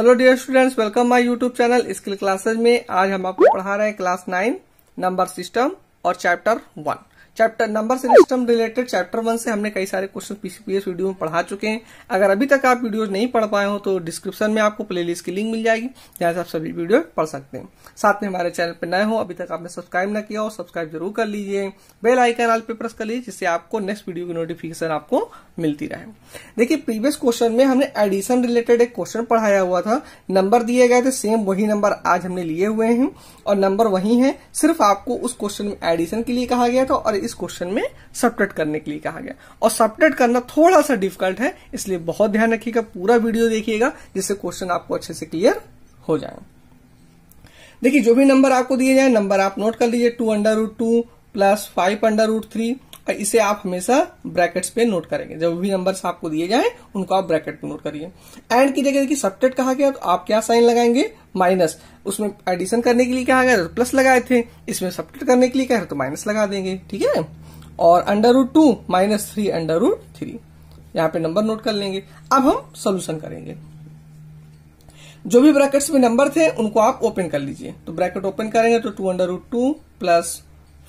hello dear students welcome my YouTube channel skill classes में आज हम आपको पढ़ा रहे हैं क्लास नाइन नंबर सिस्टम और chapter one chapter number system related chapter one से हमने कई सारे क्वेश्चन पीसीपीएस वीडियो में पढ़ा चुके हैं अगर अभी तक आप वीडियो नहीं पढ़ पाए हो तो डिस्क्रिप्शन में आपको प्लेलिस्ट की लिंक मिल जाएगी जहां से आप सभी वीडियो पढ़ सकते हैं साथ में हमारे चैनल पर नए हो अभी तक आपने सब्सक्राइब न किया हो सब्सक्राइब जरूर कर लीजिए बेल आइकन आल पे प्रेस कर लीजिए जिससे आपको नेक्स्ट वीडियो की नोटिफिकेशन आपको मिलती रहे देखिए प्रीवियस क्वेश्चन में हमने एडिशन रिलेटेड एक क्वेश्चन पढ़ाया हुआ था नंबर दिए गए थे सेम वही नंबर आज हमने लिए हुए हैं और नंबर वही है सिर्फ आपको उस क्वेश्चन में एडिशन के लिए कहा गया था और इस क्वेश्चन में सपरेट करने के लिए कहा गया और सपरेट करना थोड़ा सा डिफिकल्ट है इसलिए बहुत ध्यान रखिएगा पूरा वीडियो देखिएगा जिससे क्वेश्चन आपको अच्छे से क्लियर हो जाए देखिए जो भी नंबर आपको दिए जाए नंबर आप नोट कर लीजिए two under root two plus five under root three और इसे आप हमेशा ब्रैकेट्स पे नोट करेंगे जब भी नंबर्स आपको दिए जाए उनको आप ब्रैकेट पे नोट करिए एंड की जगह देखिए सबटेट कहा गया तो आप क्या साइन लगाएंगे माइनस उसमें एडिशन करने के लिए कहा गया तो प्लस लगाए थे इसमें सब्टेट करने के लिए कहा तो माइनस लगा देंगे ठीक है और under root two minus three under root three यहाँ पे नंबर नोट कर लेंगे अब हम सोल्यूशन करेंगे जो भी ब्रैकेट्स में नंबर थे उनको आप ओपन कर लीजिए तो ब्रैकेट ओपन करेंगे तो two under root two plus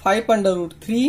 five under root three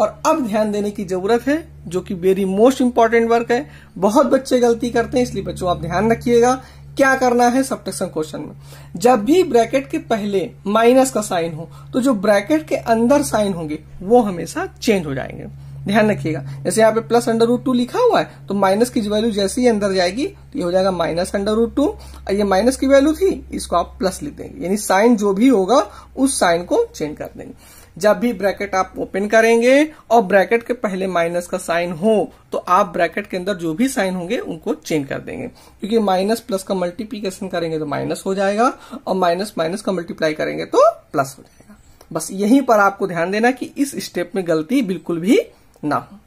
और अब ध्यान देने की जरूरत है जो कि वेरी मोस्ट इंपॉर्टेंट वर्क है बहुत बच्चे गलती करते हैं इसलिए बच्चों आप ध्यान रखिएगा क्या करना है सब्टेक्शन क्वेश्चन में जब भी ब्रैकेट के पहले माइनस का साइन हो तो जो ब्रैकेट के अंदर साइन होंगे वो हमेशा चेंज हो जाएंगे ध्यान रखिएगा जैसे यहाँ पे प्लस अंडर रूट टू लिखा हुआ है तो माइनस की वैल्यू जैसे ही अंदर जाएगी तो ये हो जाएगा माइनस अंडर रूट टू और ये माइनस की वैल्यू थी इसको आप प्लस लिख देंगे यानी साइन जो भी होगा उस साइन को चेंज कर देंगे जब भी ब्रैकेट आप ओपन करेंगे और ब्रैकेट के पहले माइनस का साइन हो तो आप ब्रैकेट के अंदर जो भी साइन होंगे उनको चेंज कर देंगे क्योंकि माइनस प्लस का मल्टीप्लीकेशन करेंगे तो माइनस हो जाएगा और माइनस माइनस का मल्टीप्लाई करेंगे तो प्लस हो जाएगा बस यहीं पर आपको ध्यान देना कि इस स्टेप में गलती बिल्कुल भी ना हो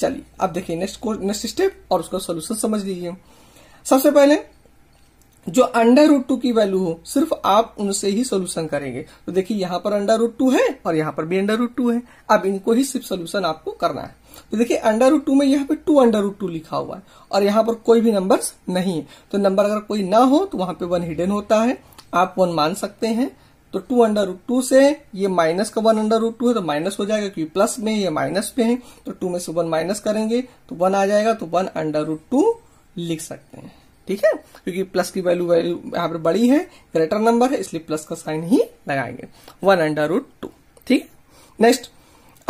चलिए अब देखिए नेक्स्ट नेक्स्ट स्टेप और उसका सोल्यूशन समझ लीजिए सबसे पहले जो अंडर रूट टू की वैल्यू हो सिर्फ आप उनसे ही सोल्यूशन करेंगे तो देखिए यहां पर अंडर रूट टू है और यहां पर भी अंडर रूट टू है अब इनको ही सिर्फ सोल्यूशन आपको करना है तो देखिए अंडर रूट टू में यहां पे टू अंडर रूट टू लिखा हुआ है और यहां पर कोई भी नंबर नहीं है तो नंबर अगर कोई ना हो तो वहां पे वन हिडन होता है आप वन मान सकते हैं तो टू अंडर रूट टू से ये माइनस का वन अंडर रूट टू है तो माइनस हो जाएगा क्योंकि प्लस में ये माइनस पे है तो टू में से वन माइनस करेंगे तो वन आ जाएगा तो वन अंडर रूट टू लिख सकते हैं ठीक है क्योंकि प्लस की वैल्यू वैल्यू यहाँ पर बड़ी है ग्रेटर नंबर है इसलिए प्लस का साइन ही लगाएंगे वन अंडर रूट टू ठीक नेक्स्ट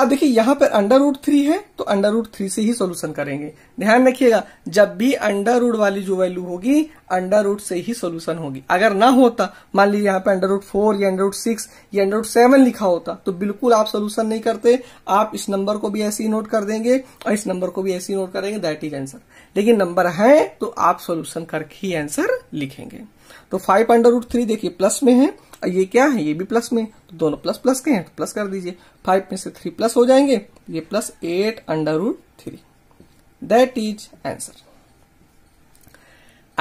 अब देखिए यहां पर अंडर रूट थ्री है तो अंडर रूट थ्री से ही सोल्यूशन करेंगे ध्यान रखिएगा जब भी अंडर रूट वाली जो वैल्यू होगी अंडर रूट से ही सोल्यूशन होगी अगर ना होता मान लीजिए यहाँ पे अंडर रूट फोर या अंडर रूट सिक्स या अंडर रूट सेवन लिखा होता तो बिल्कुल आप सोल्यूशन नहीं करते आप इस नंबर को भी ऐसे ही नोट कर देंगे और इस नंबर को भी ऐसे ही नोट करेंगे दैट इज आंसर लेकिन नंबर है तो आप सोल्यूशन करके ही आंसर लिखेंगे तो फाइव अंडर रूट थ्री देखिए प्लस में है ये क्या है ये भी प्लस में तो दोनों प्लस प्लस के हैं तो प्लस कर दीजिए फाइव में से थ्री प्लस हो जाएंगे ये plus eight under root three that is answer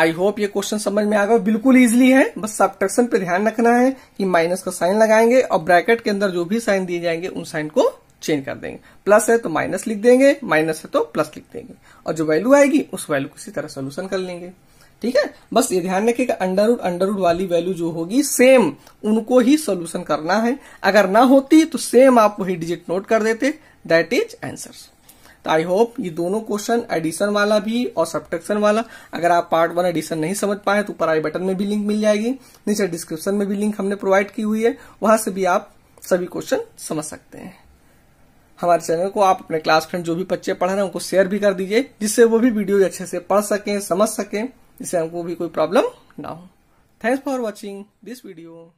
I hope ये क्वेश्चन समझ में आ गया बिल्कुल इजिली है बस सब्ट्रैक्शन पे ध्यान रखना है कि माइनस का साइन लगाएंगे और ब्रैकेट के अंदर जो भी साइन दिए जाएंगे उन साइन को चेंज कर देंगे प्लस है तो माइनस लिख देंगे माइनस है तो प्लस लिख देंगे और जो वैल्यू आएगी उस वैल्यू को इसी तरह सोल्यूशन कर लेंगे ठीक है बस ये ध्यान रखिएगा अंडर रूट अंडर रूट वाली वैल्यू जो होगी सेम उनको ही सोल्यूशन करना है अगर ना होती तो सेम आप वही डिजिट नोट कर देते दैट इज एंसर तो आई होप ये दोनों क्वेश्चन एडिशन वाला भी और सब्ट्रैक्शन वाला अगर आप पार्ट वन एडिशन नहीं समझ पाए तो ऊपर आई बटन में भी लिंक मिल जाएगी नीचे डिस्क्रिप्शन में भी लिंक हमने प्रोवाइड की हुई है वहां से भी आप सभी क्वेश्चन समझ सकते हैं हमारे चैनल को आप अपने क्लास फ्रेंड जो भी बच्चे पढ़ रहे हैं उनको शेयर भी कर दीजिए जिससे वो भी वीडियो अच्छे से पढ़ सकें समझ सकें जिससे हमको भी कोई प्रॉब्लम ना हो thanks for watching this video